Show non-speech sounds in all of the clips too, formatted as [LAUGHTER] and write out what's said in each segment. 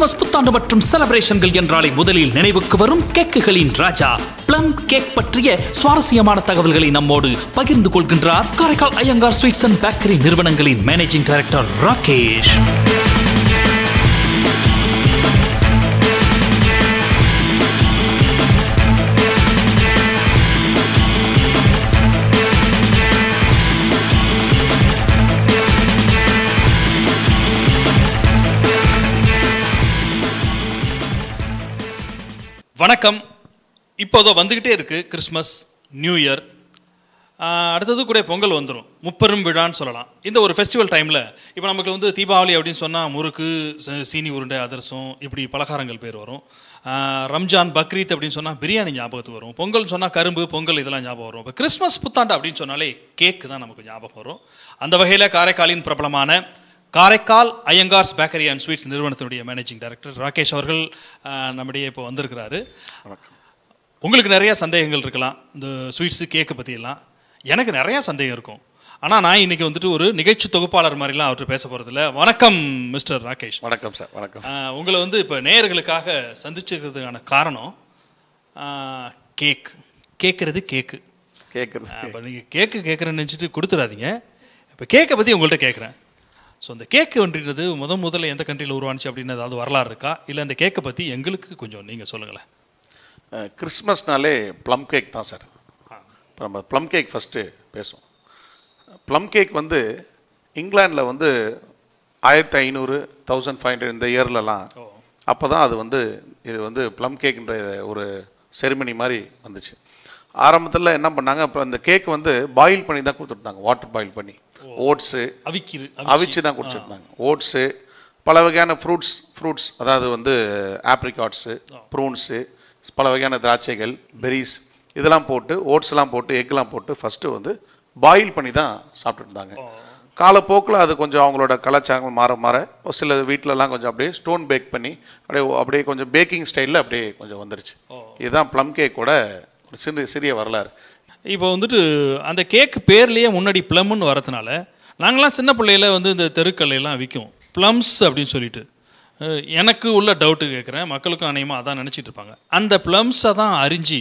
Christmas புத்தாண்டு மற்றும் செலிப்ரேஷன்கள் என்றாலே முதலில் நினைவுக்கு வரும் கேக்குகளின் ராஜா பிளம் கேக் பற்றிய சுவாரஸ்யமான தகவல்களை நம்மோடு பகிர்ந்து கொள்கின்றார் Karaikal Iyengar sweets and bakery நிறுவனங்களின் மேனேஜிங் டைரக்டர் ராகேஷ் வணக்கம் இப்போதோ வந்துக்கிட்டே இருக்குது கிறிஸ்மஸ் நியூ இயர் அடுத்தது கூட பொங்கல் வந்துடும் முப்பெரும் விழான்னு சொல்லலாம் இந்த ஒரு ஃபெஸ்டிவல் டைமில் இப்போ நமக்கு வந்து தீபாவளி அப்படின்னு சொன்னால் முறுக்கு சீனி உருண்டை அதிரசம் இப்படி பலகாரங்கள் பேர் வரும் ரம்ஜான் பக்ரீத் அப்படின்னு சொன்னால் பிரியாணி ஞாபகத்துக்கு வரும் பொங்கல்னு சொன்னால் கரும்பு பொங்கல் இதெல்லாம் ஞாபகம் வரும் இப்போ கிறிஸ்மஸ் புத்தாண்டு அப்படின்னு சொன்னாலே கேக்கு தான் நமக்கு ஞாபகம் வரும் அந்த வகையில் காரைக்காலின் பிரபலமான Karaikal Iyengars bakery and sweets நிறுவனத்தினுடைய மேனேஜிங் டைரக்டர் ராகேஷ் அவர்கள் நம்முடைய இப்போ வந்திருக்கிறாரு உங்களுக்கு நிறையா சந்தேகங்கள் இருக்கலாம் இந்த ஸ்வீட்ஸு கேக்கு பற்றியெல்லாம் எனக்கு நிறையா சந்தேகம் இருக்கும் ஆனால் நான் இன்றைக்கி வந்துட்டு ஒரு நிகழ்ச்சி தொகுப்பாளர் மாதிரிலாம் அவர்கிட்ட பேச போகிறதில்ல வணக்கம் மிஸ்டர் ராகேஷ் வணக்கம் சார் வணக்கம் உங்களை வந்து இப்போ நேயர்களுக்காக சந்திச்சிருக்கிறதுக்கான காரணம் கேக் கேட்குறது கேக்கு கேட்குறது இப்போ நீங்கள் கேக்கு கேட்குறேன்னு நினச்சிட்டு கொடுத்துடாதீங்க இப்போ கேக்கை பற்றி உங்கள்கிட்ட கேட்குறேன் ஸோ அந்த கேக்கு அப்படின்றது முத முதல்ல எந்த கண்ட்ரியில் உருவானுச்சு அப்படின்னு ஏதாவது வரலாறு இருக்கா இல்லை அந்த கேக்கை பற்றி எங்களுக்கு கொஞ்சம் நீங்கள் சொல்லுங்களேன் கிறிஸ்மஸ்னாலே ப்ளம் கேக் தான் சார் இப்போ நம்ம ப்ளம் கேக் ஃபஸ்ட்டு பேசுவோம் ப்ளம் கேக் வந்து இங்கிலாண்டில் வந்து ஆயிரத்தி ஐநூறு தௌசண்ட் ஃபைவ் ஹண்ட்ரட் இந்த இயர்லலாம் அப்போ தான் அது வந்து இது வந்து ப்ளம் கேக்குன்ற ஒரு செரிமனி மாதிரி வந்துச்சு ஆரம்பத்தில் என்ன பண்ணாங்க அப்புறம் அந்த கேக் வந்து பாயில் பண்ணி தான் கொடுத்துருந்தாங்க வாட்டர் பாயில் பண்ணி ஓட்ஸு அவிக்கிறது அவிச்சு தான் குடிச்சிருந்தாங்க ஓட்ஸு பல வகையான ஃப்ரூட்ஸ் ஃப்ரூட்ஸ் அதாவது வந்து ஆப்ரிகாட்ஸு ப்ரூன்ஸு பல வகையான திராட்சைகள் பெரிஸ் இதெல்லாம் போட்டு ஓட்ஸ்லாம் போட்டு எக்லாம் போட்டு ஃபஸ்ட்டு வந்து பாயில் பண்ணி தான் சாப்பிட்டுருந்தாங்க காலப்போக்கில் அது கொஞ்சம் அவங்களோட கலாச்சாரங்கள் மாற மாற சில வீட்டிலலாம் கொஞ்சம் அப்படியே ஸ்டோன் பேக் பண்ணி அப்படியே அப்படியே கொஞ்சம் பேக்கிங் ஸ்டைலில் அப்படியே கொஞ்சம் வந்துருச்சு இதுதான் ப்ளம் கேக்கோட ஒரு சிறு சிறிய வரலாறு இப்போ வந்துட்டு அந்த கேக் பேர்லேயே முன்னாடி ப்ளம்னு வரதுனால நாங்களாம் சின்ன பிள்ளையில வந்து இந்த தெருக்கல்லையெல்லாம் விற்கும் ப்ளம்ஸ் அப்படின்னு சொல்லிட்டு எனக்கு உள்ள டவுட்டு கேட்குறேன் மக்களுக்கும் அநேகமாக அதான் நினச்சிட்டு இருப்பாங்க அந்த ப்ளம்ஸை தான் அறிஞ்சு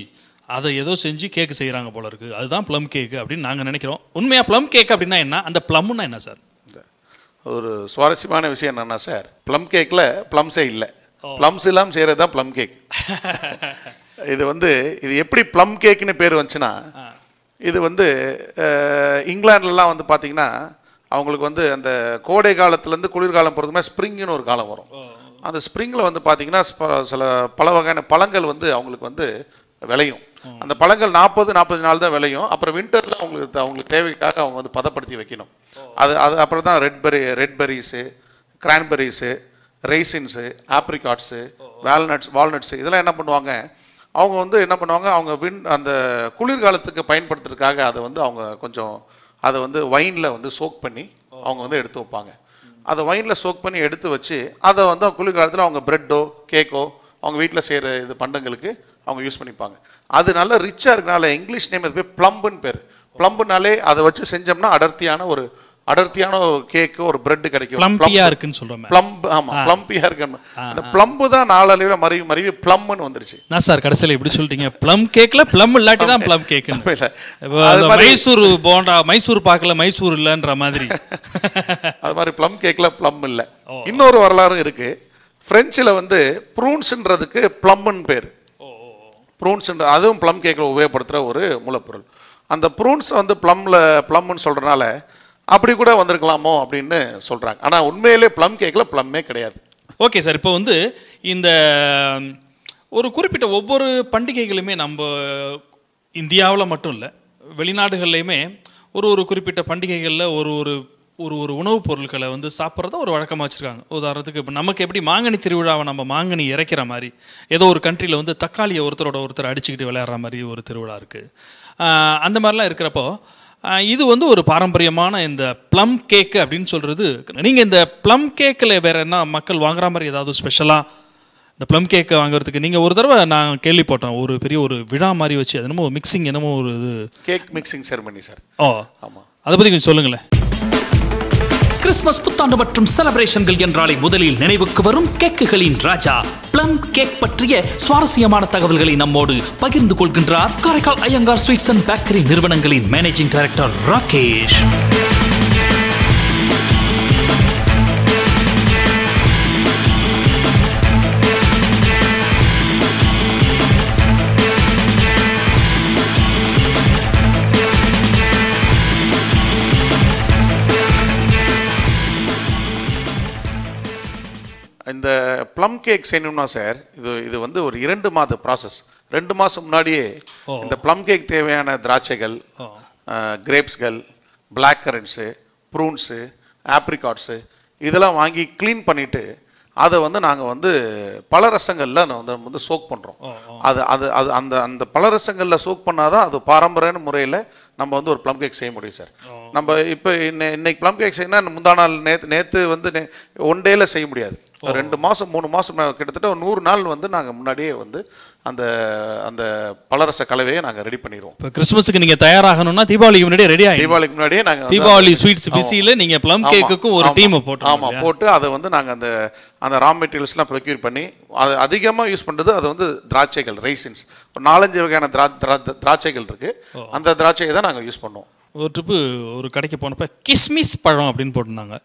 அதை ஏதோ செஞ்சு கேக்கு செய்கிறாங்க போல இருக்குது அதுதான் ப்ளம் கேக்கு அப்படின்னு நாங்கள் நினைக்கிறோம் உண்மையாக ப்ளம் கேக் அப்படின்னா என்ன அந்த ப்ளம்னா என்ன சார் ஒரு சுவாரஸ்யமான விஷயம் என்னென்னா சார் ப்ளம் கேக்கில் ப்ளம்ஸே இல்லை ப்ளம்ஸ் இல்லாமல் செய்கிறது தான் ப்ளம் கேக் இது வந்து இது எப்படி ப்ளம் கேக்குன்னு பேர் வந்துச்சுன்னா இது வந்து இங்கிலாந்துலலாம் வந்து பார்த்தீங்கன்னா அவங்களுக்கு வந்து அந்த கோடை காலத்துலேருந்து குளிர்காலம் போகிறதுமே ஸ்ப்ரிங்னு ஒரு காலம் வரும் அந்த ஸ்ப்ரிங்கில் வந்து பார்த்தீங்கன்னா சில பல வகையான பழங்கள் வந்து அவங்களுக்கு வந்து விளையும் அந்த பழங்கள் நாற்பது நாற்பது நாள் தான் விளையும் அப்புறம் வின்டரில் அவங்களுக்கு அவங்களுக்கு தேவைக்காக அவங்க வந்து பதப்படுத்தி வைக்கணும் அது அது அப்புறம் தான் red berries cranberries raisins apricots walnuts walnuts இதெல்லாம் என்ன பண்ணுவாங்க அவங்க வந்து என்ன பண்ணுவாங்க அவங்க வின் அந்த குளிர்காலத்துக்கு பயன்படுத்துறதுக்காக அதை வந்து அவங்க கொஞ்சம் அதை வந்து வைனில் வந்து சோக் பண்ணி அவங்க வந்து எடுத்து வைப்பாங்க அதை வைனில் சோக் பண்ணி எடுத்து வச்சு அதை வந்து குளிர்காலத்தில் அவங்க ப்ரெட்டோ கேக்கோ அவங்க வீட்டில் செய்கிற இது பண்டங்களுக்கு அவங்க யூஸ் பண்ணிப்பாங்க அது நல்லா ரிச்சாக இருக்கனால இங்கிலீஷ் நேம் அது பேர் ப்ளம்புன்னு பேர் ப்ளம்புனாலே அதை வச்சு செஞ்சோம்னா அடர்த்தியான ஒரு அடர்த்தியான ஒரு கேக்கு ஒரு பிரெட் கிடைக்கும் ப்ளம்பியா இருக்குன்னு சொல்றோம் ப்ளம்ப் ஆமா ப்ளம்பியா இருக்கு அந்த ப்ளம்பு தான் நாளடைவில் மறைவு மறைவு பிளம்னு வந்துருச்சு நான் சார் கடைசியில் இப்படி சொல்லிட்டீங்க ப்ளம் கேக்ல ப்ளம் இல்லாட்டி தான் ப்ளம் கேக் மைசூர் போண்டா மைசூர் பார்க்கல மைசூர் இல்லைன்ற மாதிரி [LAUGHS] அது மாதிரி ப்ளம் கேக்ல ப்ளம் இல்லை இன்னொரு வரலாறு இருக்கு ஃப்ரெஞ்சில் வந்து ப்ரூன்ஸ்ன்றதுக்கு ப்ளம்னு பேர் ப்ரூன்ஸ்ன்ற அதுவும் ப்ளம் கேக்கில் உபயோகப்படுத்துகிற ஒரு மூலப்பொருள் அந்த ப்ரூன்ஸ் வந்து ப்ளம்ல ப்ளம்னு சொல்கிறனால அப்படி கூட வந்திருக்கலாமோ அப்படின்னு சொல்கிறாங்க ஆனால் உண்மையிலே ப்ளம் கேக்கில் ப்ளம்மே கிடையாது ஓகே சார் இப்போ வந்து இந்த ஒரு குறிப்பிட்ட ஒவ்வொரு பண்டிகைகளுமே நம்ம இந்தியாவில் மட்டும் இல்லை வெளிநாடுகள்லையுமே ஒரு ஒரு குறிப்பிட்ட பண்டிகைகளில் ஒரு ஒரு ஒரு ஒரு உணவுப் பொருட்களை வந்து சாப்பிட்றத ஒரு வழக்கமாக வச்சுருக்காங்க உதாரணத்துக்கு இப்போ நமக்கு எப்படி மாங்கனி திருவிழாவை நம்ம மாங்கனி இறைக்கிற மாதிரி ஏதோ ஒரு கண்ட்ரியில் வந்து தக்காளியை ஒருத்தரோட ஒருத்தர் அடிச்சுக்கிட்டு விளையாடுற மாதிரி ஒரு திருவிழா இருக்குது அந்த மாதிரிலாம் இருக்கிறப்போ இது வந்து ஒரு பாரம்பரியமான இந்த ப்ளம் கேக்கு அப்படின்னு சொல்கிறது நீங்கள் இந்த ப்ளம் கேக்கில் வேறு என்ன மக்கள் வாங்குற மாதிரி ஏதாவது ஸ்பெஷலாக இந்த ப்ளம் கேக்கை வாங்குறதுக்கு நீங்கள் ஒரு தடவை நான் கேள்விப்பட்டோம் ஒரு பெரிய ஒரு விழா மாதிரி வச்சு அது என்னமோ மிக்சிங் என்னமோ ஒரு இது கேக் மிக்சிங் செரமனி சார் ஓ ஆமாம் அதை பற்றி கொஞ்சம் சொல்லுங்களேன் கிறிஸ்துமஸ் புத்தாண்டு மற்றும் செலப்ரேஷன்கள் என்றாலே முதலில் நினைவுக்கு வரும் கேக்குகளின் ராஜா பிளம் கேக் பற்றிய சுவாரஸ்யமான தகவல்களை நம்மோடு பகிர்ந்து கொள்கின்றார் Karaikal Iyengar sweets and bakery நிறுவனங்களின் managing director Rakesh plum cake செய்யணும்னா சார் இது இது வந்து ஒரு இரண்டு மாத ப்ராசஸ் ரெண்டு மாதம் முன்னாடியே இந்த ப்ளம் கேக் தேவையான திராட்சைகள் கிரேப்ஸ்கள் பிளாக் கரண்ட்ஸு ப்ரூன்ஸு ஆப்ரிகாட்ஸு இதெல்லாம் வாங்கி க்ளீன் பண்ணிவிட்டு அதை வந்து நாங்கள் வந்து பல ரசங்களில் வந்து நம்ம வந்து சோக் பண்ணுறோம் அது அது அது அந்த அந்த பல ரசங்களில் சோக் பண்ணால் தான் அது பாரம்பரியமான முறையில் நம்ம வந்து ஒரு ப்ளம் கேக் செய்ய முடியும் சார் நம்ம இப்போ இன்னை இன்னைக்கு ப்ளம் கேக் செய்யணும்னா முந்தா நாள் நேற்று நேற்று வந்து ஒன் டேயில் செய்ய முடியாது ரெண்டு மாதம் மூணு மாதம் கிட்டத்தட்ட நூறு நாள் வந்து நாங்கள் முன்னாடியே வந்து அந்த அந்த பலரச கலவையை நாங்கள் ரெடி பண்ணிடுவோம் இப்போ கிறிஸ்மஸுக்கு நீங்கள் தயாராகணும்னா தீபாவளிக்கு முன்னாடியே ரெடி ஆகும் தீபாவளிக்கு முன்னாடியே நாங்கள் தீபாவளி ஸ்வீட்ஸ் பிஸியில் நீங்கள் ப்ளம் கேக்குக்கும் ஒரு டீமை போட்டு ஆமாம் போட்டு அதை வந்து நாங்கள் அந்த அந்த ரா மெட்டீரியல்ஸ்லாம் ப்ரொக்யூர் பண்ணி அது அதிகமாக யூஸ் பண்ணுறது அது வந்து திராட்சைகள் ரைசின்ஸ் ஒரு நாலஞ்சு வகையான திரா திராட்சைகள் இருக்குது அந்த திராட்சையை தான் நாங்கள் யூஸ் பண்ணுவோம் ஒரு ட்ரிப்பு ஒரு கடைக்கு போனப்போ கிஸ்மிஸ் பழம் அப்படின்னு போட்டிருந்தாங்க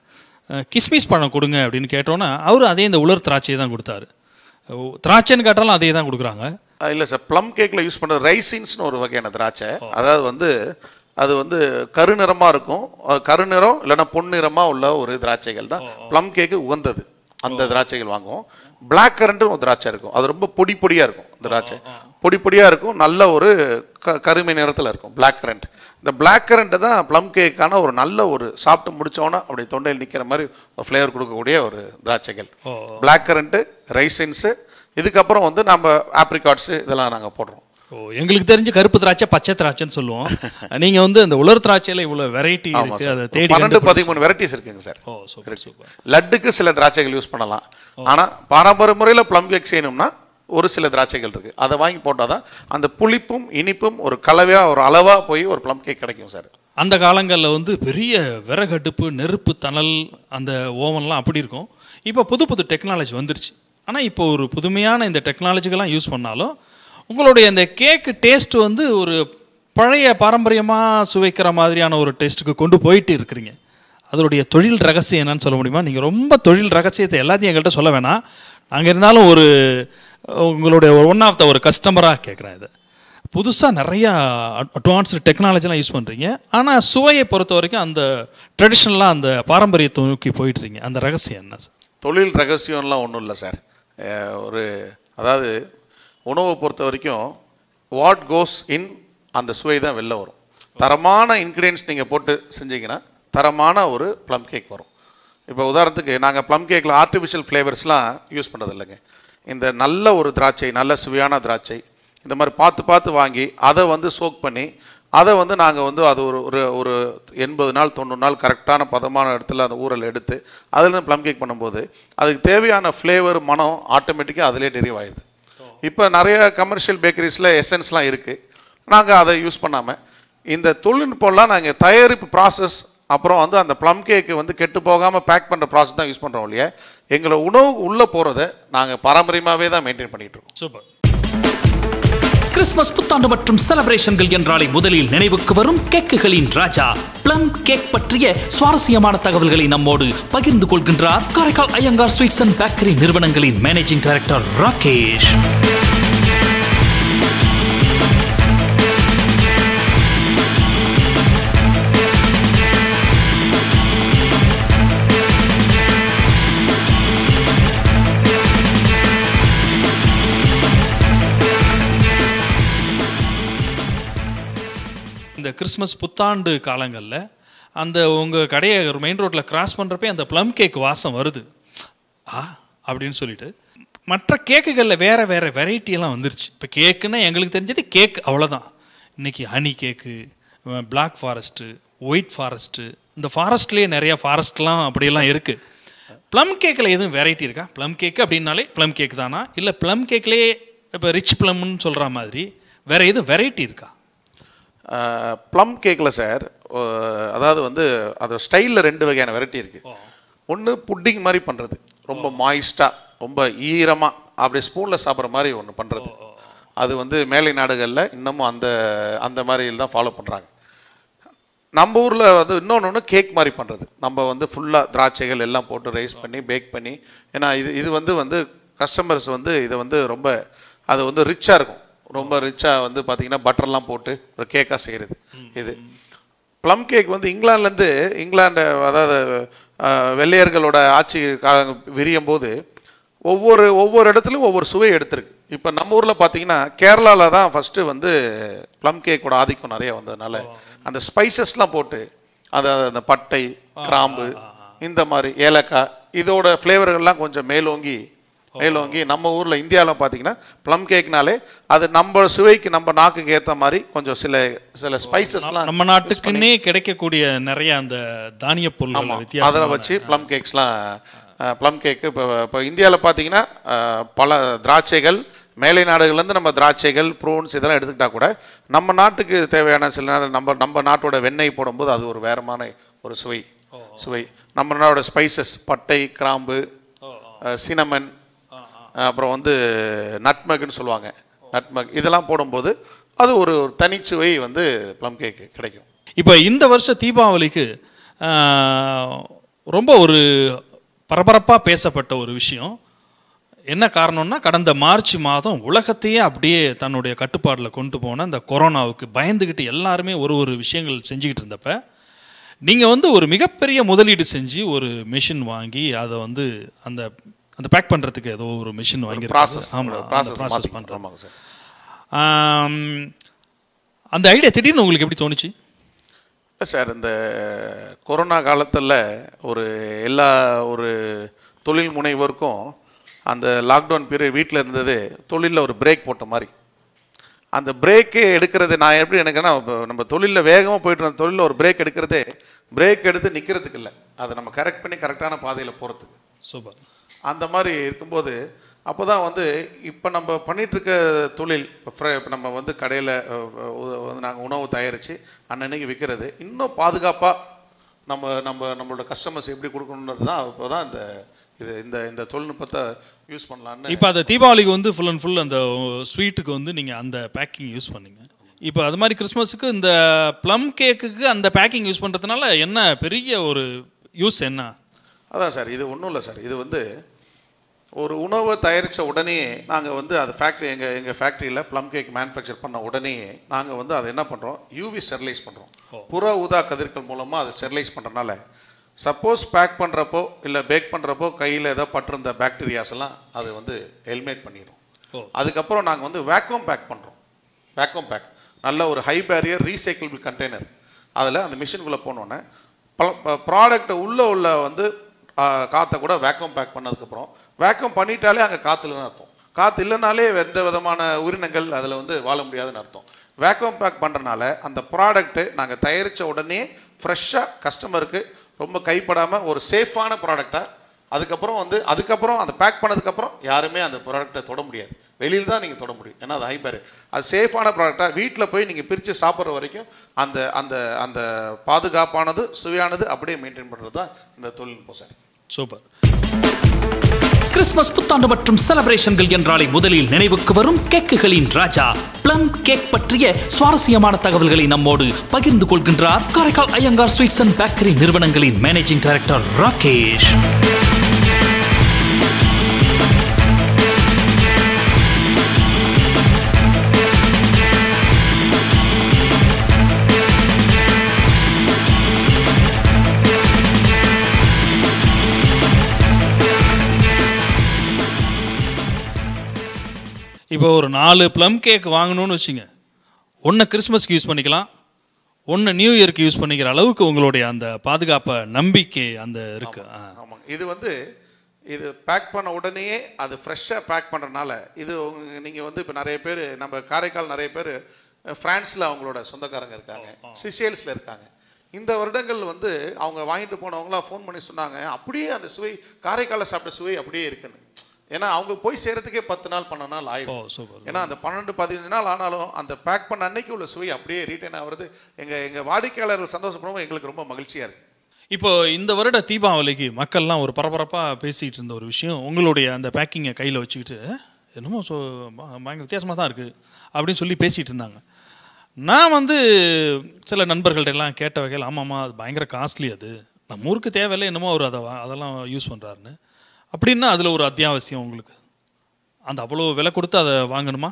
கிஸ்மிஸ் பழம் கொடுங்க அப்படின்னு கேட்டோன்னா அவர் அதே இந்த உலர் திராட்சையை தான் கொடுத்தாரு திராட்சைன்னு கேட்டாலும் அதே தான் கொடுக்குறாங்க இல்லை சார் ப்ளம் கேக்கில் யூஸ் பண்ணுற ரைசின்ஸ்னு ஒரு வகையான திராட்சை அதாவது வந்து அது வந்து கருநிறமாக இருக்கும் கருநிறம் இல்லைன்னா பொன்னிறமாக உள்ள ஒரு திராட்சைகள் தான் ப்ளம் கேக்கு உகந்தது அந்த திராட்சைகள் வாங்குவோம் பிளாக் கரண்ட்னு ஒரு திராட்சை இருக்கும் அது ரொம்ப பொடி பொடியாக இருக்கும் திராட்சை பொடி பொடியாக இருக்கும் நல்ல ஒரு க கருமை நிறத்தில் இருக்கும் பிளாக் கரண்ட் இந்த பிளாக் கரண்ட்டு தான் ப்ளம் கேக்கான ஒரு நல்ல ஒரு சாப்பிட்டு முடித்தோன்னா அப்படி தொண்டையில் நிற்கிற மாதிரி ஒரு ஃப்ளேவர் கொடுக்கக்கூடிய ஒரு திராட்சைகள் பிளாக் கரண்ட்டு ரைசின்ஸு இதுக்கப்புறம் வந்து நம்ம ஆப்ரிகாட்ஸு இதெல்லாம் நாங்கள் போடுறோம் ஓ எங்களுக்கு தெரிஞ்சு கருப்பு திராட்சை பச்சை திராட்சைன்னு சொல்லுவோம் [LAUGHS] நீங்கள் வந்து அந்த உலர் திராட்சையில் இவ்வளோ வெரைட்டி இருக்கு அதை தேடி பன்னெண்டு பதிமூணு வெரைட்டிஸ் இருக்குங்க சார் ஓ சூப்பர் சூப்பர் லட்டுக்கு சில திராட்சைகள் யூஸ் பண்ணலாம் ஆனால் பாரம்பரிய முறையில் ப்ளம் கேக் செய்யணும்னா ஒரு சில திராட்சைகள் இருக்குது அதை வாங்கி போட்டால் தான் அந்த புளிப்பும் இனிப்பும் ஒரு கலவையாக ஒரு அளவாக போய் ஒரு ப்ளம் கேக் கிடைக்கும் சார் அந்த காலங்களில் வந்து பெரிய விறகடுப்பு நெருப்பு தணல் அந்த ஓவன்லாம் அப்படி இருக்கும் இப்போ புது புது டெக்னாலஜி வந்துருச்சு ஆனால் இப்போ ஒரு புதுமையான இந்த டெக்னாலஜிக்கெல்லாம் யூஸ் பண்ணாலும் உங்களுடைய இந்த கேக்கு டேஸ்ட் வந்து ஒரு பழைய பாரம்பரியமாக சுவைக்கிற மாதிரியான ஒரு டேஸ்ட்டுக்கு கொண்டு போயிட்டு இருக்கிறீங்க அதனுடைய தொழில் ரகசியம் என்னன்னு சொல்ல முடியுமா நீங்கள் ரொம்ப தொழில் ரகசியத்தை எல்லாத்தையும் எங்கள்கிட்ட சொல்ல வேணாம் நாங்கள் இருந்தாலும் ஒரு உங்களுடைய ஒன் ஆஃப் த ஒரு கஸ்டமராக கேட்குறேன் இது புதுசாக நிறையா அட்வான்ஸ்டு டெக்னாலஜிலாம் யூஸ் பண்ணுறீங்க ஆனால் சுவையை பொறுத்த வரைக்கும் அந்த ட்ரெடிஷ்னலாக அந்த பாரம்பரியத்தை நோக்கி போயிட்டுருங்க அந்த ரகசியம் என்ன சார் தொழில் ரகசியம்லாம் ஒன்றும் இல்லை சார் ஒரு அதாவது உணவை பொறுத்த வரைக்கும் வாட் கோஸ் இன் அந்த சுவை தான் வெளில வரும் தரமான இன்க்ரீடியன்ஸ் நீங்கள் போட்டு செஞ்சீங்கன்னா தரமான ஒரு ப்ளம் கேக் வரும் இப்போ உதாரணத்துக்கு நாங்கள் ப்ளம் கேக்கில் ஆர்டிஃபிஷியல் ஃப்ளேவர்ஸ்லாம் யூஸ் பண்ணுறது இல்லைங்க இந்த நல்ல ஒரு திராட்சை நல்ல சுவையான திராட்சை இந்த மாதிரி பார்த்து பார்த்து வாங்கி அதை வந்து சோக் பண்ணி அதை வந்து நாங்கள் வந்து அது ஒரு ஒரு ஒரு எண்பது நாள் தொண்ணூறு நாள் கரெக்டான பதமான இடத்துல அந்த ஊரல் எடுத்து அதுலேருந்து ப்ளம் கேக் பண்ணும்போது அதுக்கு தேவையான ஃப்ளேவர் மனம் ஆட்டோமேட்டிக்காக அதிலே டெரிவ் ஆயிடுது இப்போ நிறைய கமர்ஷியல் பேக்கரிஸில் எசன்ஸ்லாம் இருக்குது நாங்கள் அதை யூஸ் பண்ணாமல் இந்த தொழில்நுட்பம்லாம் நாங்கள் தயாரிப்பு ப்ராசஸ் அப்புறம் வந்து அந்த ப்ளம் கேக்கு வந்து கெட்டு போகாமல் பேக் பண்ணுற ப்ராசஸ் தான் யூஸ் பண்ணுறோம் இல்லையா எங்களை உணவு உள்ளே போகிறத நாங்கள் பாரம்பரியமாகவே தான் மெயின்டைன் பண்ணிகிட்டு இருக்கோம் சூப்பர் கிறிஸ்துமஸ் புத்தாண்டு மற்றும் செலப்ரேஷன்கள் என்றாலே முதலில் நினைவுக்கு வரும் கேக்குகளின் ராஜா பிளம் கேக் பற்றிய சுவாரஸ்யமான தகவல்களை நம்மோடு பகிர்ந்து கொள்கின்றார் Karaikal Iyengar sweets and bakery நிறுவனங்களின் மேனேஜிங் டைரக்டர் ராகேஷ் கிறிஸ்மஸ் புத்தாண்டு காலங்களில் அந்த உங்கள் கடையை மெயின் ரோட்டில் கிராஸ் பண்ணுறப்பே அந்த ப்ளம் கேக் வாசம் வருது ஆ அப்படின்னு சொல்லிட்டு மற்ற கேக்குகளில் வேறு வேறு வெரைட்டியெல்லாம் வந்துருச்சு இப்போ கேக்குன்னா எங்களுக்கு தெரிஞ்சது கேக் அவ்வளோதான் இன்றைக்கி honey cake black forest white forest இந்த ஃபாரஸ்ட்லேயே நிறையா ஃபாரஸ்ட்லாம் அப்படியெல்லாம் இருக்குது ப்ளம் கேக்கில் எதுவும் வெரைட்டி இருக்கா ப்ளம் கேக்கு அப்படின்னாலே ப்ளம் கேக் தானா இல்லை ப்ளம் கேக்லேயே இப்போ ரிச் ப்ளம்னு சொல்கிற மாதிரி வேறு எதுவும் வெரைட்டி இருக்கா ப்ளம் கேக்கில் சார் அதாவது வந்து அதோட ஸ்டைலில் ரெண்டு வகையான வெரைட்டி இருக்குது ஒன்று புட்டிங் மாதிரி பண்ணுறது ரொம்ப மாய்ஸ்டாக ரொம்ப ஈரமாக அப்படியே ஸ்பூனில் சாப்பிட்ற மாதிரி ஒன்று பண்ணுறது அது வந்து மேலை நாடுகளில் இன்னமும் அந்த அந்த மாதிரியில் தான் ஃபாலோ பண்ணுறாங்க நம்ம ஊரில் வந்து இன்னொன்று ஒன்று கேக் மாதிரி பண்ணுறது நம்ம வந்து ஃபுல்லாக திராட்சைகள் எல்லாம் போட்டு ரைஸ் பண்ணி பேக் பண்ணி ஏன்னா இது இது வந்து வந்து கஸ்டமர்ஸ் வந்து இதை வந்து ரொம்ப அது வந்து ரிச்சாக இருக்கும் ரொம்ப ரிச்சாக வந்து பார்த்தீங்கன்னா பட்டர்லாம் போட்டு ஒரு கேக்காக செய்கிறது இது ப்ளம் கேக் வந்து இங்கிலாந்துலேருந்து இங்கிலாண்டு அதாவது வெள்ளையர்களோட ஆட்சி காலம் விரியும் போது ஒவ்வொரு ஒவ்வொரு இடத்துலையும் ஒவ்வொரு சுவை எடுத்திருக்கு இப்போ நம்ம ஊரில் பார்த்தீங்கன்னா கேரளாவில் தான் ஃபஸ்ட்டு வந்து ப்ளம் கேக்கோட ஆதிக்கம் நிறைய வந்ததுனால அந்த ஸ்பைசஸ்லாம் போட்டு அதாவது அந்த பட்டை கிராம்பு இந்த மாதிரி ஏலக்காய் இதோட ஃப்ளேவர்கள்லாம் கொஞ்சம் மேலோங்கி நெய்லோங்கி oh. நம்ம ஊரில் இந்தியாவில் பார்த்தீங்கன்னா ப்ளம் கேக்னாலே அது நம்ம சுவைக்கு நம்ம நாக்குக்கு ஏற்ற மாதிரி கொஞ்சம் சில சில ஸ்பைசஸ்லாம் oh, நம்ம நாட்டுக்குன்னே கிடைக்கக்கூடிய நிறைய அந்த தானிய பொருள் அதில் வச்சு ப்ளம் கேக்ஸ்லாம் ப்ளம் கேக்கு இப்போ இப்போ இந்தியாவில் பார்த்தீங்கன்னா பல திராட்சைகள் மேலை நாடுகள்லேருந்து நம்ம திராட்சைகள் ப்ரூன்ஸ் இதெல்லாம் எடுத்துக்கிட்டால் கூட நம்ம நாட்டுக்கு தேவையான சில நேரம் நம்ம நம்ம நாட்டோட வெண்ணெய் போடும்போது அது ஒரு வேறமான ஒரு சுவை oh. சுவை நம்ம நாட்டோட ஸ்பைசஸ் பட்டை கிராம்பு சினமன் அப்புறம் வந்து நட்மக்னு சொல்லுவாங்க நட்மக் இதெல்லாம் போடும்போது அது ஒரு தனிச்சுவை வந்து ப்ளம் கேக்கு கிடைக்கும் இப்போ இந்த வருஷம் தீபாவளிக்கு ரொம்ப ஒரு பரபரப்பாக பேசப்பட்ட ஒரு விஷயம் என்ன காரணம்னா கடந்த மார்ச் மாதம் உலகத்தையே அப்படியே தன்னுடைய கட்டுப்பாடில் கொண்டு போன அந்த கொரோனாவுக்கு பயந்துக்கிட்டு எல்லாருமே ஒரு ஒரு விஷயங்கள் செஞ்சுக்கிட்டு இருந்தப்ப நீங்கள் வந்து ஒரு மிகப்பெரிய முதலீடு செஞ்சு ஒரு மிஷின் வாங்கி அதை வந்து அந்த அந்த பேக் பண்ணுறதுக்கு ஏதோ ஒரு மிஷின் வாங்கியிருக்காங்க ஆமாம் அந்த ஐடியா திடீர்னு உங்களுக்கு எப்படி தோணுச்சு இல்லை சார் இந்த கொரோனா காலத்தில் ஒரு எல்லா ஒரு தொழில் முனைவோருக்கும் அந்த லாக்டவுன் பீரியட் வீட்டில் இருந்தது தொழிலில் ஒரு பிரேக் போட்ட மாதிரி அந்த பிரேக்கே எடுக்கிறது நான் எப்படி எனக்குன்னா நம்ம தொழிலில் வேகமாக போயிட்டு இருந்த தொழிலில் ஒரு பிரேக் எடுக்கிறதே பிரேக் எடுத்து நிற்கிறதுக்கு இல்லை அதை நம்ம கரெக்ட் பண்ணி கரெக்டான பாதையில் போகிறதுக்கு சூப்பர் அந்த மாதிரி இருக்கும்போது அப்போ தான் வந்து இப்போ நம்ம பண்ணிகிட்ருக்க தொழில் இப்போ நம்ம வந்து கடையில் நாங்கள் உணவு தயாரித்து அன்னன்னைக்கு விற்கிறது இன்னும் பாதுகாப்பாக நம்ம நம்ம நம்மளோட கஸ்டமர்ஸ் எப்படி கொடுக்கணுன்றது தான் இப்போ தான் இந்த இது இந்த இந்த தொழில்நுட்பத்தை யூஸ் பண்ணலான்னு இப்போ அந்த தீபாவளிக்கு வந்து ஃபுல் அண்ட் ஃபுல் அந்த ஸ்வீட்டுக்கு வந்து நீங்கள் அந்த பேக்கிங் யூஸ் பண்ணிங்க இப்போ அது மாதிரி கிறிஸ்மஸுக்கு இந்த ப்ளம் கேக்குக்கு அந்த பேக்கிங் யூஸ் பண்ணுறதுனால என்ன பெரிய ஒரு யூஸ் என்ன அதான் சார் இது ஒன்றும் இல்லை சார் இது வந்து ஒரு உணவை தயாரித்த உடனே நாங்கள் வந்து அது ஃபேக்ட்ரி எங்கள் எங்கள் ஃபேக்ட்ரியில் ப்ளம் கேக் மேனுஃபேக்சர் பண்ண உடனே நாங்கள் வந்து அதை என்ன பண்ணுறோம் யூவி ஸ்டெர்லைஸ் பண்ணுறோம் புற ஊதா கதிர்கள் மூலமாக அதை ஸ்டெர்லைஸ் பண்ணுறனால சப்போஸ் பேக் பண்ணுறப்போ இல்லை பேக் பண்ணுறப்போ கையில் ஏதோ பட்டிருந்த பேக்டீரியாஸ் எல்லாம் அது வந்து ஹெல்மேட் பண்ணிடும் அதுக்கப்புறம் நாங்கள் வந்து வேக்யூம் பேக் பண்ணுறோம் வேக்யூம் பேக் நல்ல ஒரு ஹை பேரியர் ரீசைக்கிள் கண்டெய்னர் அதில் அந்த மிஷினுக்குள்ளே போனோன்னே ப்ராடக்ட்டை உள்ளே உள்ள வந்து காற்றை கூட வேக்கம் பேக் பண்ணதுக்கப்புறம் வேக்கம் பண்ணிட்டாலே அங்கே காற்று இல்லைன்னு அர்த்தம் காற்று இல்லைனாலே எந்த விதமான உயிரினங்கள் அதில் வந்து வாழ முடியாதுன்னு அர்த்தம் வேக்கம் பேக் பண்ணுறனால அந்த ப்ராடக்ட்டு நாங்கள் தயாரித்த உடனே ஃப்ரெஷ்ஷாக கஸ்டமருக்கு ரொம்ப கைப்படாமல் ஒரு சேஃபான ப்ராடக்டாக அதுக்கப்புறம் வந்து அதுக்கப்புறம் அந்த பேக் பண்ணதுக்கப்புறம் யாருமே அந்த ப்ராடக்டை தொட முடியாது வெளியில் தான் நீங்கள் தொட முடியும் ஏன்னா அது ஹைபேர் அது சேஃபான ப்ராடக்டாக வீட்டில் போய் நீங்கள் பிரித்து சாப்பிட்ற வரைக்கும் அந்த அந்த அந்த பாதுகாப்பானது சுவையானது அப்படியே மெயின்டைன் பண்ணுறது தான் இந்த தொழில்நுட்பம் சார் சூப்பர் கிறிஸ்துமஸ் புத்தாண்டு மற்றும் செலப்ரேஷன்கள் என்றாலே முதலில் நினைவுக்கு வரும் கேக்குகளின் ராஜா பிளம் கேக் பற்றிய சுவாரஸ்யமான தகவல்களை நம்மோடு பகிர்ந்து கொள்கின்றார் Karaikal Iyengar sweets and bakery நிறுவனங்களின் மேனேஜிங் டைரக்டர் ராகேஷ் இப்போ ஒரு நாலு ப்ளம் கேக் வாங்கணும்னு வச்சுங்க ஒன்று கிறிஸ்மஸ்க்கு யூஸ் பண்ணிக்கலாம் ஒன்று நியூ இயர்க்கு யூஸ் பண்ணிக்கிற அளவுக்கு உங்களுடைய அந்த பாதுகாப்பை நம்பிக்கை அந்த இருக்கு ஆமாங்க இது வந்து இது பேக் பண்ண உடனே அது ஃப்ரெஷ்ஷாக பேக் பண்ணுறனால இது நீங்கள் வந்து இப்போ நிறைய பேர் நம்ம காரைக்கால் நிறைய பேர் ஃப்ரான்ஸில் அவங்களோட சொந்தக்காரங்க இருக்காங்க சிசியல்ஸில் இருக்காங்க இந்த வருடங்கள் வந்து அவங்க வாங்கிட்டு போனவங்களாம் ஃபோன் பண்ணி சொன்னாங்க அப்படியே அந்த சுவை காரைக்காலில் சாப்பிட்ட சுவை அப்படியே இருக்குன்னு ஏன்னா அவங்க போய் சேரத்துக்கே பத்து நாள் பன்னெண்டு நாள் ஆயிடும் ஏன்னா அந்த பன்னெண்டு பதினஞ்சு நாள் ஆனாலும் அந்த பேக் பண்ண அன்னைக்கு உள்ள சுவை அப்படியே ரீட்டைன் ஆகிறது எங்கள் எங்கள் வாடிக்கையாளர்கள் சந்தோஷப்படுவோம் எங்களுக்கு ரொம்ப மகிழ்ச்சியாக இருக்குது இப்போ இந்த வருட தீபாவளிக்கு மக்கள்லாம் ஒரு பரபரப்பாக பேசிகிட்டு இருந்த ஒரு விஷயம் உங்களுடைய அந்த பேக்கிங்கை கையில் வச்சுக்கிட்டு என்னமோ ஸோ பயங்கர வித்தியாசமாக தான் இருக்குது அப்படின்னு சொல்லி பேசிகிட்டு இருந்தாங்க நான் வந்து சில எல்லாம் கேட்ட வகையில் ஆமாம்மா அது பயங்கர காஸ்ட்லி அது நம்ம ஊருக்கு தேவையில்லை என்னமோ அவர் அதை அதெல்லாம் யூஸ் பண்ணுறாருன்னு அப்படின்னா அதில் ஒரு அத்தியாவசியம் உங்களுக்கு அந்த அவ்வளோ விலை கொடுத்து அதை வாங்கணுமா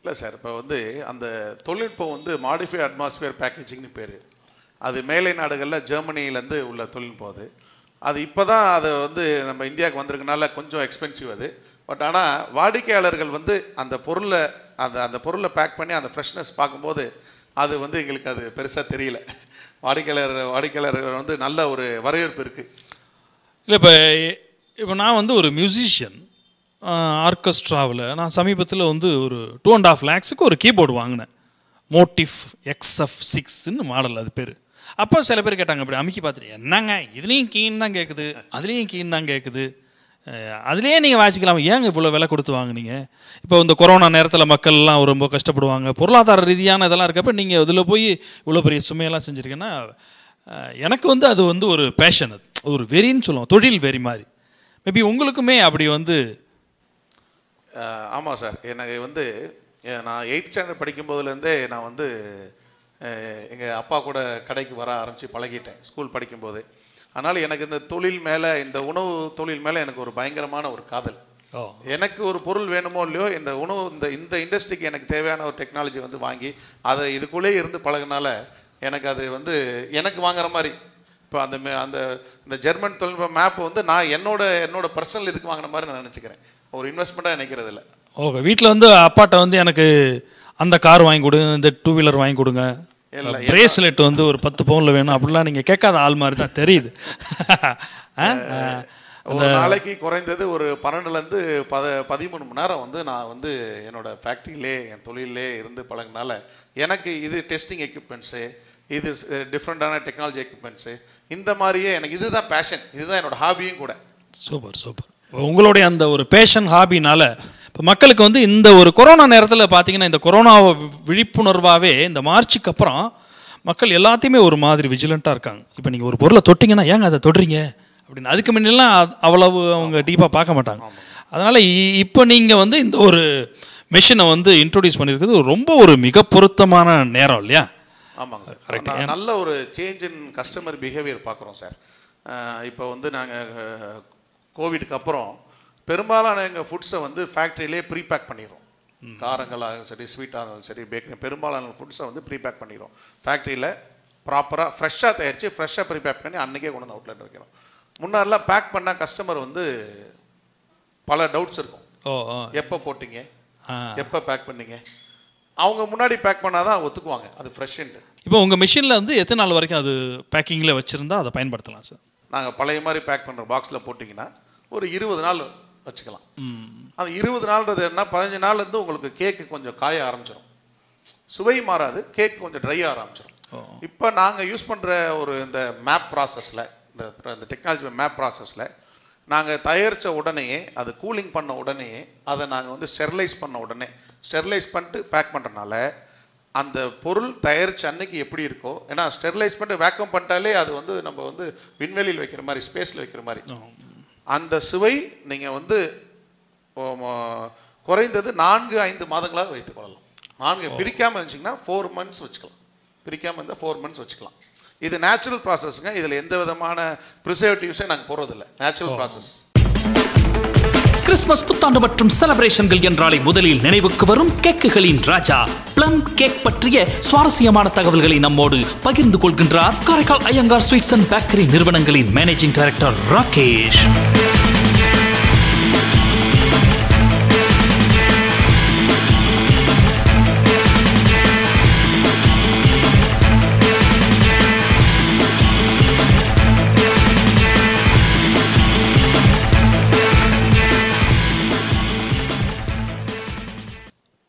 இல்லை சார் இப்போ வந்து அந்த தொழில்நுட்பம் வந்து மாடிஃபை அட்மாஸ்பியர் பேக்கேஜிங்னு பேர் அது மேலை நாடுகளில் ஜெர்மனியிலேருந்து உள்ள தொழில்நுட்பம் அது அது இப்போ தான் அது வந்து நம்ம இந்தியாவுக்கு வந்திருக்கனால கொஞ்சம் எக்ஸ்பென்சிவ் அது பட் ஆனால் வாடிக்கையாளர்கள் வந்து அந்த பொருளை அந்த அந்த பொருளை பேக் பண்ணி அந்த ஃப்ரெஷ்னஸ் பார்க்கும்போது அது வந்து எங்களுக்கு அது பெருசாக தெரியல வாடிக்கையாளர் வாடிக்கையாளர்கள் வந்து நல்ல ஒரு வரவேற்பு இருக்குது இல்லை இப்போ இப்போ நான் வந்து ஒரு மியூசிஷியன் ஆர்கெஸ்ட்ராவில் நான் சமீபத்தில் வந்து ஒரு டூ அண்ட் ஆஃப் லேக்ஸுக்கு ஒரு கீபோர்டு வாங்கினேன் மோட்டிஃப் எக்ஸ்எஃப் சிக்ஸ்ன்னு மாடல் அது பேர் அப்போ சில பேர் கேட்டாங்க அப்படி அமுக்கி பார்த்துட்டு என்னங்க இதுலேயும் கீன் தான் கேட்குது அதுலேயும் கீன் தான் கேட்குது அதுலேயே நீங்கள் வாசிக்கலாம் ஏங்க இவ்வளோ விலை கொடுத்து வாங்கினீங்க இப்போ இந்த கொரோனா நேரத்தில் மக்கள்லாம் ரொம்ப கஷ்டப்படுவாங்க பொருளாதார ரீதியான இதெல்லாம் இருக்கப்போ நீங்கள் இதில் போய் இவ்வளோ பெரிய சுமையெல்லாம் செஞ்சுருக்கேன்னா எனக்கு வந்து அது வந்து ஒரு பேஷன் அது ஒரு வெறின்னு சொல்லுவோம் தொழில் வெறி மாதிரி மேபி உங்களுக்குமே அப்படி வந்து ஆமாம் சார் எனக்கு வந்து நான் எயித் ஸ்டாண்டர்ட் படிக்கும்போதுலேருந்தே நான் வந்து எங்கள் அப்பா கூட கடைக்கு வர ஆரம்பித்து பழகிட்டேன் ஸ்கூல் படிக்கும்போது அதனால் எனக்கு இந்த தொழில் மேலே இந்த உணவு தொழில் மேலே எனக்கு ஒரு பயங்கரமான ஒரு காதல் எனக்கு ஒரு பொருள் வேணுமோ இல்லையோ இந்த உணவு இந்த இந்த இண்டஸ்ட்ரிக்கு எனக்கு தேவையான ஒரு டெக்னாலஜி வந்து வாங்கி அதை இதுக்குள்ளேயே இருந்து பழகினால எனக்கு அது வந்து எனக்கு வாங்குற மாதிரி இப்போ அந்த அந்த இந்த ஜெர்மன் தொழில்நுட்ப மேப் வந்து நான் என்னோட என்னோட பர்சனல் இதுக்கு வாங்கின மாதிரி நான் நினச்சிக்கிறேன் ஒரு இன்வெஸ்ட்மெண்ட்டாக நினைக்கிறது இல்லை ஓகே வீட்டில் வந்து அப்பாட்ட வந்து எனக்கு அந்த கார் வாங்கி கொடுங்க இந்த டூ வீலர் வாங்கி கொடுங்க இல்லை பிரேஸ்லெட் வந்து ஒரு பத்து பவுனில் வேணும் அப்படிலாம் நீங்கள் கேட்காத ஆள் மாதிரி தான் தெரியுது ஒரு நாளைக்கு குறைந்தது ஒரு பன்னெண்டுலேருந்து பத பதிமூணு மணி நேரம் வந்து நான் வந்து என்னோடய ஃபேக்ட்ரியிலே என் தொழிலே இருந்து பழகினால எனக்கு இது டெஸ்டிங் எக்யூப்மெண்ட்ஸு இது டிஃப்ரெண்ட்டான டெக்னாலஜி எக்யூப்மெண்ட்ஸு இந்த மாதிரியே எனக்கு இதுதான் பேஷன் இதுதான் என்னோட ஹாபியும் கூட சூப்பர் சூப்பர் உங்களுடைய அந்த ஒரு பேஷன் ஹாபினால இப்போ மக்களுக்கு வந்து இந்த ஒரு கொரோனா நேரத்தில் பார்த்தீங்கன்னா இந்த கொரோனா விழிப்புணர்வாகவே இந்த மார்ச்சுக்கு அப்புறம் மக்கள் எல்லாத்தையுமே ஒரு மாதிரி விஜிலண்ட்டாக இருக்காங்க இப்போ நீங்கள் ஒரு பொருளை தொட்டிங்கன்னா ஏங்க அதை தொடுறீங்க அப்படின்னு அதுக்கு முன்னெல்லாம் அவ்வளவு அவங்க டீப்பாக பார்க்க மாட்டாங்க அதனால் இப்போ நீங்கள் வந்து இந்த ஒரு மிஷினை வந்து இன்ட்ரொடியூஸ் பண்ணியிருக்கிறது ரொம்ப ஒரு மிக பொருத்தமான நேரம் இல்லையா ஆமாங்க சார் நல்ல ஒரு சேஞ்ச் இன் கஸ்டமர் பிஹேவியர் பார்க்குறோம் சார் இப்போ வந்து நாங்கள் கோவிடுக்கு அப்புறம் பெரும்பாலான எங்கள் ஃபுட்ஸை வந்து ஃபேக்ட்ரியிலே ப்ரீபேக் பண்ணிடுறோம் காரங்களாக சரி ஸ்வீட்டாக இருந்தாலும் சரி பேக்கரி பெரும்பாலான ஃபுட்ஸை வந்து ப்ரீபேக் பண்ணிடுறோம் ஃபேக்ட்ரியில் ப்ராப்பராக ஃப்ரெஷ்ஷாக தயாரித்து ஃப்ரெஷ்ஷாக ப்ரீபேக் பண்ணி அன்றைக்கே கொண்டு வந்து அவுட்லெட் வைக்கிறோம் முன்னாடிலாம் பேக் பண்ணால் கஸ்டமர் வந்து பல டவுட்ஸ் இருக்கும் எப்போ போட்டிங்க எப்போ பேக் பண்ணீங்க அவங்க முன்னாடி பேக் பண்ணால் தான் ஒத்துக்குவாங்க அது ஃப்ரெஷ்ஷுன்ட்டு இப்போ உங்கள் மிஷினில் வந்து எத்தனை நாள் வரைக்கும் அது பேக்கிங்கில் வச்சுருந்தா அதை பயன்படுத்தலாம் சார் நாங்கள் பழைய மாதிரி பேக் பண்ணுற பாக்ஸில் போட்டிங்கன்னா ஒரு இருபது நாள் வச்சுக்கலாம் அது இருபது நாள்ன்றது என்ன பதினஞ்சு நாள்லேருந்து உங்களுக்கு கேக்கு கொஞ்சம் காய ஆரம்பிச்சிடும் சுவை மாறாது கேக் கொஞ்சம் ட்ரை ஆரம்பிச்சிடும் இப்போ நாங்கள் யூஸ் பண்ணுற ஒரு இந்த மேப் ப்ராசஸில் இந்த டெக்னாலஜி மேப் ப்ராசஸில் நாங்கள் தயாரித்த உடனேயே அது கூலிங் பண்ண உடனேயே அதை நாங்கள் வந்து ஸ்டெர்லைஸ் பண்ண உடனே ஸ்டெர்லைஸ் பண்ணிட்டு பேக் பண்ணுறனால அந்த பொருள் தயாரித்த அன்னைக்கு எப்படி இருக்கோ ஏன்னா ஸ்டெர்லைஸ் பண்ணிட்டு வேக்கம் பண்ணிட்டாலே அது வந்து நம்ம வந்து விண்வெளியில் வைக்கிற மாதிரி ஸ்பேஸில் வைக்கிற மாதிரி அந்த சுவை நீங்கள் வந்து குறைந்தது நான்கு ஐந்து மாதங்களாக வைத்துக் கொள்ளலாம் நான்கு பிரிக்காமல் இருந்துச்சிங்கன்னா ஃபோர் மந்த்ஸ் வச்சுக்கலாம் பிரிக்காமல் இருந்தால் ஃபோர் மந்த்ஸ் வச்சுக்கலாம் இது நேச்சுரல் ப்ராசஸ்ங்க இதில் எந்த விதமான ப்ரிசர்வேட்டிவ்ஸே நாங்கள் போகிறதில்ல நேச்சுரல் ப்ராசஸ் கிறிஸ்துமஸ் புத்தாண்டு மற்றும் செலிப்ரேஷன்கள் என்றாலே முதலில் நினைவுக்கு வரும் கேக்குகளின் ராஜா பிளம் கேக் பற்றிய சுவாரஸ்யமான தகவல்களை நம்மோடு பகிர்ந்து கொள்கின்றார் Karaikal Iyengar sweets and bakery நிறுவனங்களின் மேனேஜிங் டைரக்டர் ராகேஷ்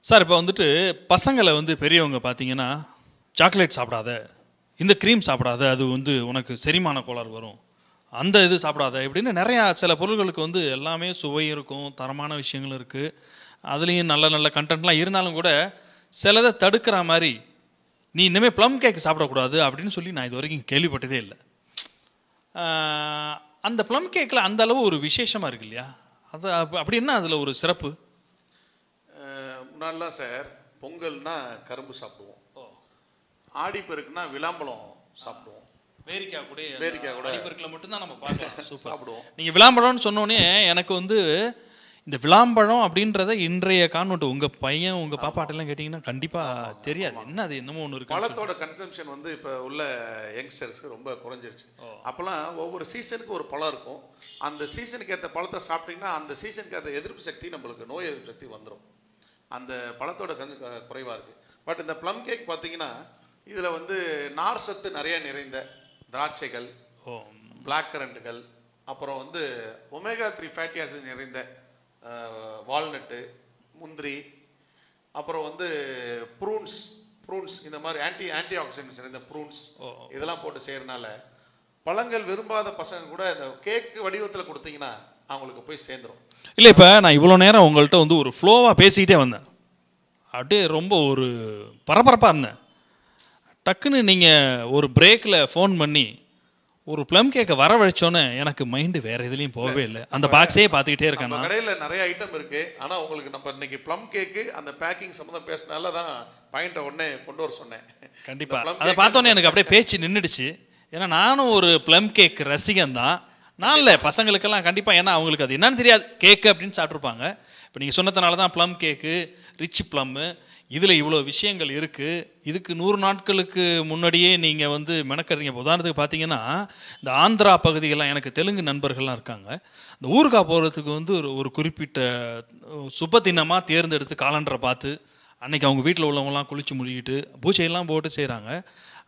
சார் இப்போ வந்துட்டு பசங்களை வந்து பெரியவங்க பார்த்தீங்கன்னா சாக்லேட் சாப்பிடாத இந்த க்ரீம் சாப்பிடாத அது வந்து உனக்கு செரிமான கோளாறு வரும் அந்த இது சாப்பிடாத இப்படின்னு நிறையா சில பொருள்களுக்கு வந்து எல்லாமே சுவை இருக்கும் தரமான விஷயங்கள் இருக்குது அதுலேயும் நல்ல நல்ல கண்டென்ட்லாம் இருந்தாலும் கூட சிலதை தடுக்கிற மாதிரி நீ இனிமேல் ப்ளம் கேக் சாப்பிடக்கூடாது அப்படின்னு சொல்லி நான் இது வரைக்கும் கேள்விப்பட்டதே இல்லை அந்த ப்ளம் கேக்கில் அந்த அளவு ஒரு விசேஷமாக இருக்கு இல்லையா அது அப்படி என்ன அதில் ஒரு சிறப்பு முன்னாடிலாம் சார் பொங்கல்னா கரும்பு சாப்பிடுவோம் ஆடி பெருக்குனா விளாம்பழம் சாப்பிடுவோம் வேரிக்காய் கூட வேரிக்காய் கூட அடிப்பருக்கில் மட்டும்தான் நம்ம பார்க்கலாம் [LAUGHS] சாப்பிடுவோம் நீங்கள் விளாம்பழம்னு சொன்னோன்னே எனக்கு வந்து இந்த விளாம்பழம் அப்படின்றத இன்றைய காணோட்டு உங்கள் பையன் உங்கள் பாப்பாட்டெல்லாம் கேட்டிங்கன்னா கண்டிப்பாக தெரியாது என்ன அது என்னமோ ஒன்று இருக்கு பழத்தோட கன்சம்ஷன் வந்து இப்போ உள்ள யங்ஸ்டர்ஸ் ரொம்ப குறைஞ்சிருச்சு அப்போல்லாம் ஒவ்வொரு சீசனுக்கு ஒரு பழம் இருக்கும் அந்த சீசனுக்கு ஏற்ற பழத்தை சாப்பிட்டிங்கன்னா அந்த சீசனுக்கு ஏற்ற எதிர்ப்பு சக்தி நம்மளுக்கு நோய் எதிர்ப்பு சக்தி வந்துடும் அந்த பழத்தோட கொஞ்சம் குறைவாக இருக்குது பட் இந்த ப்ளம் கேக் பார்த்தீங்கன்னா இதில் வந்து நார் சத்து நிறைய நிறைந்த திராட்சைகள் பிளாக் கரண்ட்டுகள் அப்புறம் வந்து ஒமேகா த்ரீ ஃபேட்டி ஆசிட் நிறைந்த வால்நட்டு முந்திரி அப்புறம் வந்து ப்ரூன்ஸ் ப்ரூன்ஸ் இந்த மாதிரி ஆன்டி ஆன்டி ஆக்சிடென்ட்ஸ் நிறைந்த ப்ரூன்ஸ் இதெல்லாம் போட்டு செய்கிறனால பழங்கள் விரும்பாத பசங்க கூட இந்த கேக்கு வடிவத்தில் கொடுத்தீங்கன்னா அவங்களுக்கு போய் சேர்ந்துடும் இல்லை இப்போ நான் இவ்வளோ நேரம் உங்கள்கிட்ட வந்து ஒரு ஃப்ளோவாக பேசிக்கிட்டே வந்தேன் அப்படியே ரொம்ப ஒரு பரபரப்பாக இருந்தேன் டக்குன்னு நீங்கள் ஒரு பிரேக்கில் ஃபோன் பண்ணி ஒரு ப்ளம் கேக்கை வரவழைச்சோன்னே எனக்கு மைண்டு வேற எதுலேயும் போகவே இல்லை அந்த பாக்ஸே பார்த்துக்கிட்டே இருக்கேன் கடையில் நிறைய ஐட்டம் இருக்குது ஆனால் உங்களுக்கு நம்ம இன்னைக்கு ப்ளம் கேக்கு அந்த பேக்கிங் சம்மந்தம் பேசினால தான் பாயிண்டை உடனே கொண்டு வர சொன்னேன் கண்டிப்பாக அதை பார்த்தோன்னே எனக்கு அப்படியே பேச்சு நின்றுடுச்சு ஏன்னா நானும் ஒரு ப்ளம் கேக் ரசிகன் தான் நான் இல்லை பசங்களுக்கெல்லாம் கண்டிப்பாக ஏன்னா அவங்களுக்கு அது என்னன்னு தெரியாது கேக்கு அப்படின்னு சாப்பிட்ருப்பாங்க இப்போ நீங்கள் சொன்னதுனால தான் ப்ளம் கேக்கு ரிச் ப்ளம்மு இதில் இவ்வளோ விஷயங்கள் இருக்குது இதுக்கு நூறு நாட்களுக்கு முன்னாடியே நீங்கள் வந்து மெனக்கறீங்க உதாரணத்துக்கு பார்த்தீங்கன்னா இந்த ஆந்திரா பகுதிகளெலாம் எனக்கு தெலுங்கு நண்பர்கள்லாம் இருக்காங்க இந்த ஊருக்கா போகிறதுக்கு வந்து ஒரு ஒரு குறிப்பிட்ட சுப தினமாக தேர்ந்தெடுத்து காலண்டரை பார்த்து அன்றைக்கி அவங்க வீட்டில் உள்ளவங்களாம் குளித்து முழுகிட்டு பூச்சையெல்லாம் போட்டு செய்கிறாங்க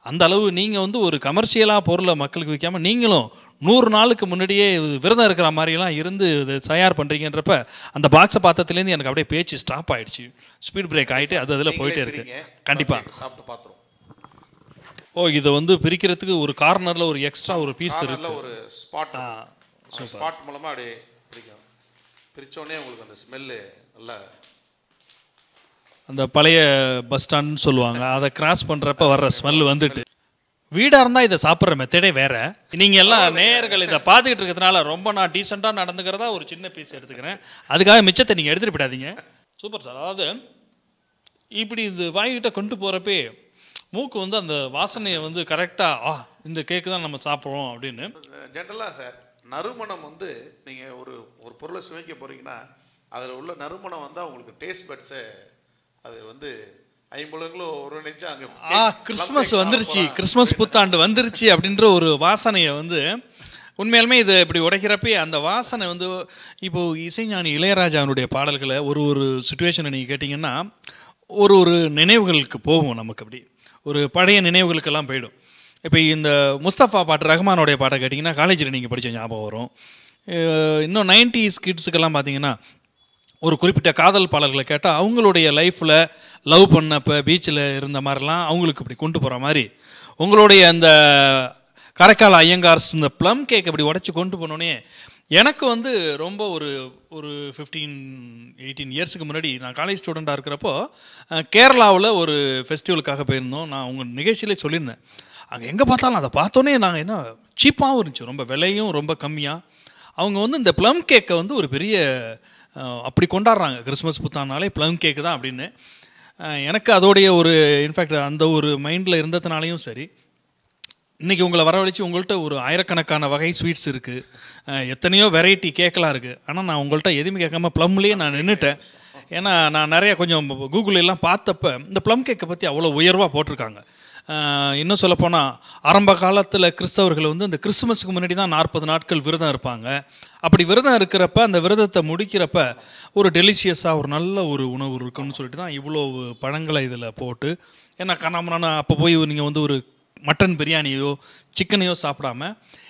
அந்த அளவு நீங்கள் வந்து ஒரு கமர்ஷியலாக பொருளை மக்களுக்கு விற்காமல் நீங்களும் நூறு நாளுக்கு முன்னாடியே விரதம் இருக்கிற மாதிரிலாம் இருந்து தயார் பண்ணுறீங்கன்றப்ப அந்த பாக்ஸை பார்த்தத்துலேருந்து எனக்கு அப்படியே பேச்சு ஸ்டாப் ஆகிடுச்சு ஸ்பீட் பிரேக் ஆகிட்டு அது அதில் போயிட்டே இருக்கு கண்டிப்பாக சாப்பிட்டு ஓ இதை வந்து பிரிக்கிறதுக்கு ஒரு கார்னரில் ஒரு எக்ஸ்ட்ரா ஒரு பீஸ் இருக்கு ஒரு ஸ்பாட் ஸ்பாட் மூலமாக அப்படியே பிரிக்கும் பிரித்தோடனே உங்களுக்கு அந்த ஸ்மெல்லு நல்லா அந்த பழைய பஸ் ஸ்டாண்ட்னு சொல்லுவாங்க அதை கிராஸ் பண்ணுறப்ப வர்ற ஸ்மெல் வந்துட்டு வீடாக இருந்தால் இதை சாப்பிட்ற மெத்தடே வேற நீங்கள் எல்லாம் நேர்கள் இதை பார்த்துக்கிட்டு இருக்கிறதுனால ரொம்ப நான் டீசெண்டாக நடந்துக்கிறதா ஒரு சின்ன பீஸ் எடுத்துக்கிறேன் அதுக்காக மிச்சத்தை நீங்கள் எடுத்துகிட்டு போயிடாதீங்க சூப்பர் சார் அதாவது இப்படி இது வாய்கிட்ட கொண்டு போகிறப்பே மூக்கு வந்து அந்த வாசனையை வந்து கரெக்டாக ஆ இந்த கேக்கு தான் நம்ம சாப்பிட்றோம் அப்படின்னு ஜென்ரலாக சார் நறுமணம் வந்து நீங்கள் ஒரு ஒரு பொருளை சுவைக்க போகிறீங்கன்னா அதில் உள்ள நறுமணம் வந்து அவங்களுக்கு டேஸ்ட் பட்ஸை அது வந்து கிறிஸ்மஸ் வந்துருச்சு கிறிஸ்மஸ் புத்தாண்டு வந்துருச்சு அப்படின்ற ஒரு வாசனையை வந்து உண்மையாலுமே இதை இப்படி உடைக்கிறப்பே அந்த வாசனை வந்து இப்போது இசைஞானி இளையராஜாவினுடைய பாடல்களை ஒரு ஒரு சுச்சுவேஷனை நீங்கள் கேட்டிங்கன்னா ஒரு ஒரு நினைவுகளுக்கு போகும் நமக்கு அப்படி ஒரு பழைய நினைவுகளுக்கெல்லாம் போயிடும் இப்போ இந்த முஸ்தஃபா பாட்டு ரஹ்மானுடைய பாட்டை கேட்டிங்கன்னா காலேஜில் நீங்கள் படித்த ஞாபகம் வரும் இன்னும் நைன்டிஸ் ஸ்கிட்ஸுக்கெல்லாம் பார்த்தீங்கன்னா ஒரு குறிப்பிட்ட காதல் பாடல்களை கேட்டால் அவங்களுடைய லைஃப்பில் லவ் பண்ணப்போ பீச்சில் இருந்த மாதிரிலாம் அவங்களுக்கு இப்படி கொண்டு போகிற மாதிரி உங்களுடைய அந்த கரைக்கால ஐயங்கார்ஸ் இந்த ப்ளம் கேக் அப்படி உடச்சி கொண்டு போனோடனே எனக்கு வந்து ரொம்ப ஒரு ஒரு ஃபிஃப்டீன் எயிட்டீன் இயர்ஸுக்கு முன்னாடி நான் காலேஜ் ஸ்டூடெண்ட்டாக இருக்கிறப்போ கேரளாவில் ஒரு ஃபெஸ்டிவலுக்காக போயிருந்தோம் நான் உங்கள் நிகழ்ச்சியிலே சொல்லியிருந்தேன் அங்கே எங்கே பார்த்தாலும் அதை பார்த்தோன்னே நாங்கள் என்ன சீப்பாகவும் இருந்துச்சு ரொம்ப விலையும் ரொம்ப கம்மியாக அவங்க வந்து இந்த ப்ளம் கேக்கை வந்து ஒரு பெரிய அப்படி கொண்டாடுறாங்க கிறிஸ்மஸ் புத்தானாலே ப்ளம் கேக்கு தான் அப்படின்னு எனக்கு அதோடைய ஒரு இன்ஃபேக்ட் அந்த ஒரு மைண்டில் இருந்ததுனாலையும் சரி இன்றைக்கி உங்களை வரவழைச்சி உங்கள்கிட்ட ஒரு ஆயிரக்கணக்கான வகை ஸ்வீட்ஸ் இருக்குது எத்தனையோ வெரைட்டி கேக்கெலாம் இருக்குது ஆனால் நான் உங்கள்கிட்ட எதுவுமே கேட்காம ப்ளம்லேயே நான் நின்றுட்டேன் ஏன்னா நான் நிறையா கொஞ்சம் கூகுள் எல்லாம் பார்த்தப்ப இந்த ப்ளம் கேக்கை பற்றி அவ்வளோ உயர்வாக போட்டிருக்காங்க இன்னும் சொல்லப்போனால் ஆரம்ப காலத்தில் கிறிஸ்தவர்கள் வந்து இந்த கிறிஸ்துமஸுக்கு முன்னாடி தான் நாற்பது நாட்கள் விரதம் இருப்பாங்க அப்படி விரதம் இருக்கிறப்ப அந்த விரதத்தை முடிக்கிறப்ப ஒரு டெலிஷியஸாக ஒரு நல்ல ஒரு உணவு இருக்குன்னு சொல்லிட்டு தான் இவ்வளோ பழங்களை இதில் போட்டு ஏன்னா கண்ணாமனான அப்போ போய் நீங்கள் வந்து ஒரு மட்டன் பிரியாணியோ சிக்கனையோ சாப்பிடாம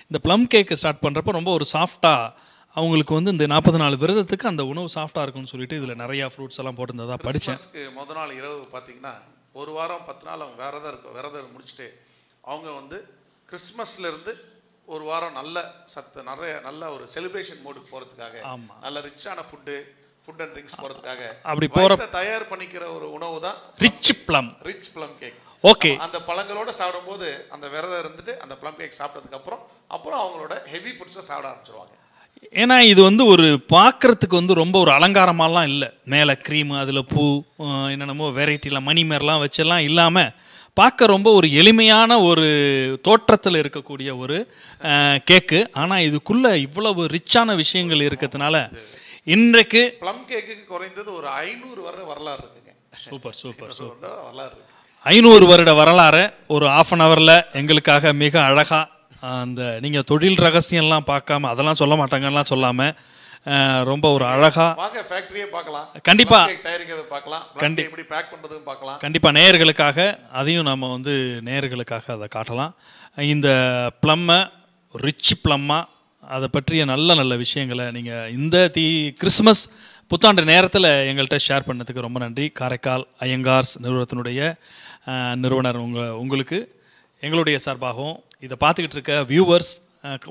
இந்த ப்ளம் கேக்கு ஸ்டார்ட் பண்ணுறப்ப ரொம்ப ஒரு சாஃப்டாக அவங்களுக்கு வந்து இந்த நாற்பது நாலு விரதத்துக்கு அந்த உணவு சாஃப்டாக இருக்கும்னு சொல்லிட்டு இதில் நிறையா ஃப்ரூட்ஸ் எல்லாம் போட்டிருந்ததாக படித்தேன் முத நாள் இரவு பார்த்தீங்கன்னா ஒரு வாரம் பத்து நாள் அவங்க விரதம் இருக்கும் விரதம் முடிச்சுட்டு அவங்க வந்து கிறிஸ்மஸ்லேருந்து ஒரு வாரம் நல்ல சத்து நிறைய நல்ல ஒரு செலிப்ரேஷன் மோடுக்கு போகிறதுக்காக நல்ல ரிச்சான ஃபுட்டு ஃபுட் அண்ட் ட்ரிங்க்ஸ் போகிறதுக்காக அப்படி போகிற தயார் பண்ணிக்கிற ஒரு உணவு தான் rich plum rich plum cake okay அந்த பழங்களோட சாப்பிடும்போது அந்த விரதம் இருந்துட்டு அந்த ப்ளம் கேக் சாப்பிட்டதுக்கப்புறம் அப்புறம் அப்புறம் அவங்களோட ஹெவி ஃபுட்ஸை சாப்பிட ஆரம்பிச்சிருவாங்க ஏன்னா இது வந்து ஒரு பார்க்குறதுக்கு வந்து ரொம்ப ஒரு அலங்காரமாலாம் இல்லை மேலே க்ரீமு அதில் பூ என்னென்னமோ வெரைட்டிலாம் மாரிலாம் வச்செல்லாம் இல்லாமல் பார்க்க ரொம்ப ஒரு எளிமையான ஒரு தோற்றத்தில் இருக்கக்கூடிய ஒரு கேக்கு ஆனால் இதுக்குள்ளே இவ்வளவு ரிச்சான விஷயங்கள் இருக்கிறதுனால இன்றைக்கு ப்ளம் கேக்குக்கு குறைந்தது ஒரு ஐநூறு வர வரலாறு இருக்குங்க சூப்பர் சூப்பர் சூப்பர் வரலாறு ஐநூறு வருட வரலாறு ஒரு ஆஃப் அன் ஹவரில் எங்களுக்காக மிக அழகாக அந்த நீங்கள் தொழில் ரகசியம்லாம் பார்க்காம அதெல்லாம் சொல்ல மாட்டாங்கலாம் சொல்லாமல் ரொம்ப ஒரு அழகா கண்டிப்பா பார்க்கலாம் கண்டிப்பா தயாரிக்கிறது பார்க்கலாம் பேக் பார்க்கலாம் கண்டிப்பாக நேயர்களுக்காக அதையும் நம்ம வந்து நேயர்களுக்காக அதை காட்டலாம் இந்த ப்ளம்மை ரிச் பிளம்மா அதை பற்றிய நல்ல நல்ல விஷயங்களை நீங்கள் இந்த தி கிறிஸ்மஸ் புத்தாண்டு நேரத்தில் எங்கள்கிட்ட ஷேர் பண்ணதுக்கு ரொம்ப நன்றி காரைக்கால் ஐயங்கார்ஸ் நிறுவனத்தினுடைய நிறுவனர் உங்கள் உங்களுக்கு எங்களுடைய சார்பாகவும் இதை பார்த்துக்கிட்டு இருக்க வியூவர்ஸ்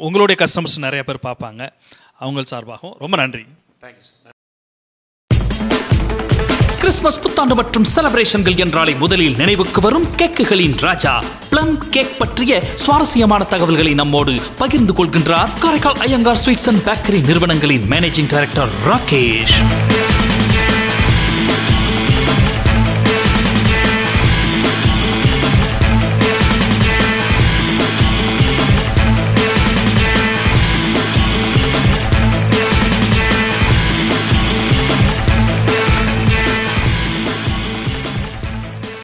உங்களுடைய கஸ்டமர்ஸ் நிறைய பேர் பார்ப்பாங்க அவங்க சார்பாகவும் ரொம்ப நன்றி கிறிஸ்துமஸ் புத்தாண்டு மற்றும் செலப்ரேஷன்கள் என்றாலே முதலில் நினைவுக்கு வரும் கேக்குகளின் ராஜா பிளம் கேக் பற்றிய சுவாரஸ்யமான தகவல்களை நம்மோடு பகிர்ந்து கொள்கின்றார் Karaikal Iyengar sweets and bakery நிறுவனங்களின் மேனேஜிங் டைரக்டர் ராகேஷ்